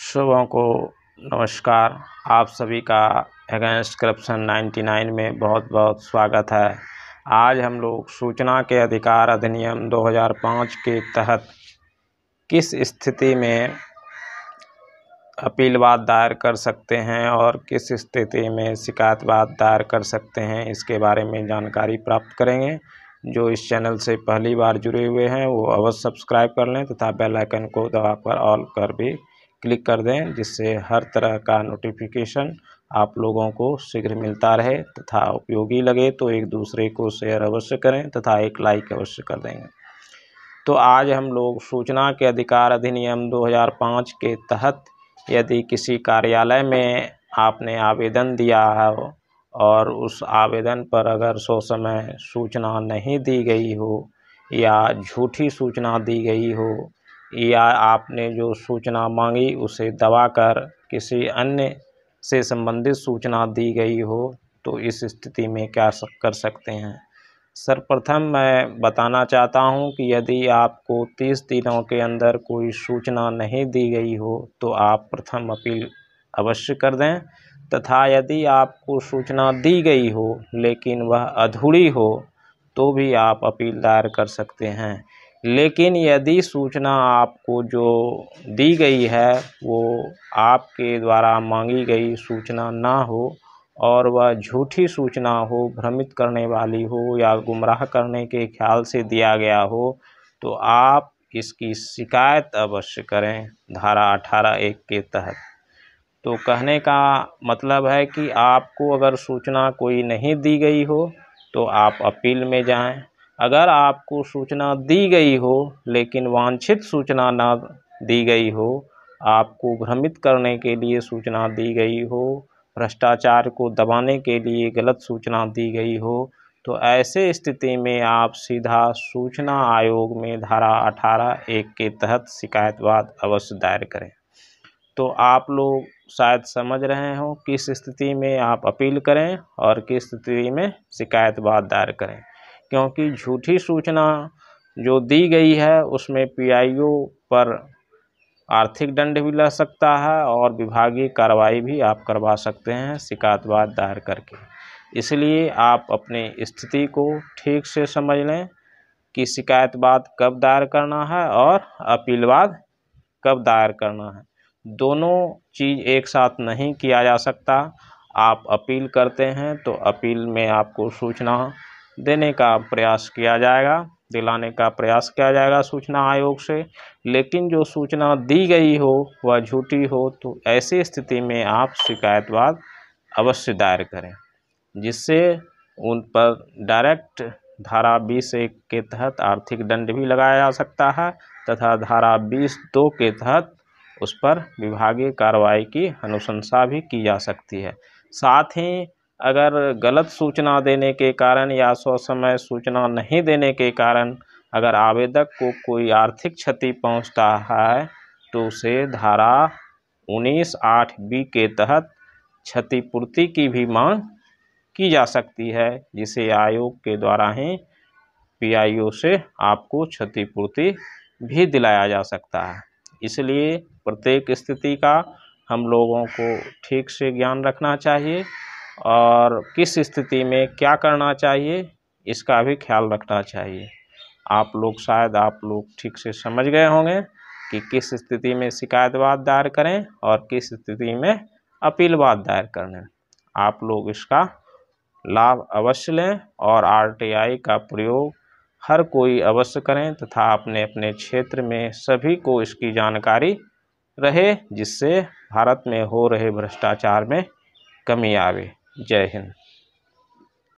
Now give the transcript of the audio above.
शुभों को नमस्कार आप सभी का अगेंस्ट करप्शन 99 में बहुत बहुत स्वागत है आज हम लोग सूचना के अधिकार अधिनियम 2005 के तहत किस स्थिति में अपीलवाद दायर कर सकते हैं और किस स्थिति में शिकायतवाद दायर कर सकते हैं इसके बारे में जानकारी प्राप्त करेंगे जो इस चैनल से पहली बार जुड़े हुए हैं वो अवश्य सब्सक्राइब कर लें तथा बेल आइकन को दबाकर ऑल कर भी क्लिक कर दें जिससे हर तरह का नोटिफिकेशन आप लोगों को शीघ्र मिलता रहे तथा उपयोगी लगे तो एक दूसरे को शेयर अवश्य करें तथा एक लाइक अवश्य कर देंगे तो आज हम लोग सूचना के अधिकार अधिनियम 2005 के तहत यदि किसी कार्यालय में आपने आवेदन दिया है और उस आवेदन पर अगर सो समय सूचना नहीं दी गई हो या झूठी सूचना दी गई हो या आपने जो सूचना मांगी उसे दबाकर किसी अन्य से संबंधित सूचना दी गई हो तो इस स्थिति में क्या कर सकते हैं सर्वप्रथम मैं बताना चाहता हूं कि यदि आपको तीस दिनों के अंदर कोई सूचना नहीं दी गई हो तो आप प्रथम अपील अवश्य कर दें तथा यदि आपको सूचना दी गई हो लेकिन वह अधूरी हो तो भी आप अपील दायर कर सकते हैं लेकिन यदि सूचना आपको जो दी गई है वो आपके द्वारा मांगी गई सूचना ना हो और वह झूठी सूचना हो भ्रमित करने वाली हो या गुमराह करने के ख्याल से दिया गया हो तो आप इसकी शिकायत अवश्य करें धारा अठारह एक के तहत तो कहने का मतलब है कि आपको अगर सूचना कोई नहीं दी गई हो तो आप अपील में जाएं अगर आपको सूचना दी गई हो लेकिन वांछित सूचना ना दी गई हो आपको भ्रमित करने के लिए सूचना दी गई हो भ्रष्टाचार को दबाने के लिए गलत सूचना दी गई हो तो ऐसे स्थिति में आप सीधा सूचना आयोग में धारा अठारह एक के तहत शिकायतवाद अवश्य दायर करें तो आप लोग शायद समझ रहे हों किस स्थिति में आप अपील करें और किस स्थिति में शिकायतवाद दायर करें क्योंकि झूठी सूचना जो दी गई है उसमें पी आई पर आर्थिक दंड भी लग सकता है और विभागीय कार्रवाई भी आप करवा सकते हैं शिकायतवाद दायर करके इसलिए आप अपने स्थिति को ठीक से समझ लें कि शिकायतवाद कब दायर करना है और अपीलवाद कब दायर करना है दोनों चीज़ एक साथ नहीं किया जा सकता आप अपील करते हैं तो अपील में आपको सूचना देने का प्रयास किया जाएगा दिलाने का प्रयास किया जाएगा सूचना आयोग से लेकिन जो सूचना दी गई हो वह झूठी हो तो ऐसी स्थिति में आप शिकायतवाद अवश्य दायर करें जिससे उन पर डायरेक्ट धारा बीस एक के तहत आर्थिक दंड भी लगाया जा सकता है तथा धारा बीस दो के तहत उस पर विभागीय कार्रवाई की अनुशंसा भी की जा सकती है साथ ही अगर गलत सूचना देने के कारण या समय सूचना नहीं देने के कारण अगर आवेदक को कोई आर्थिक क्षति पहुंचता है तो उसे धारा उन्नीस आठ बी के तहत क्षतिपूर्ति की भी मांग की जा सकती है जिसे आयोग के द्वारा ही पीआईओ से आपको क्षतिपूर्ति भी दिलाया जा सकता है इसलिए प्रत्येक स्थिति का हम लोगों को ठीक से ज्ञान रखना चाहिए और किस स्थिति में क्या करना चाहिए इसका भी ख्याल रखना चाहिए आप लोग शायद आप लोग ठीक से समझ गए होंगे कि किस स्थिति में शिकायतवाद दायर करें और किस स्थिति में अपीलवाद दायर करें आप लोग इसका लाभ अवश्य लें और आरटीआई का प्रयोग हर कोई अवश्य करें तथा अपने अपने क्षेत्र में सभी को इसकी जानकारी रहे जिससे भारत में हो रहे भ्रष्टाचार में कमी आवे जय हिंद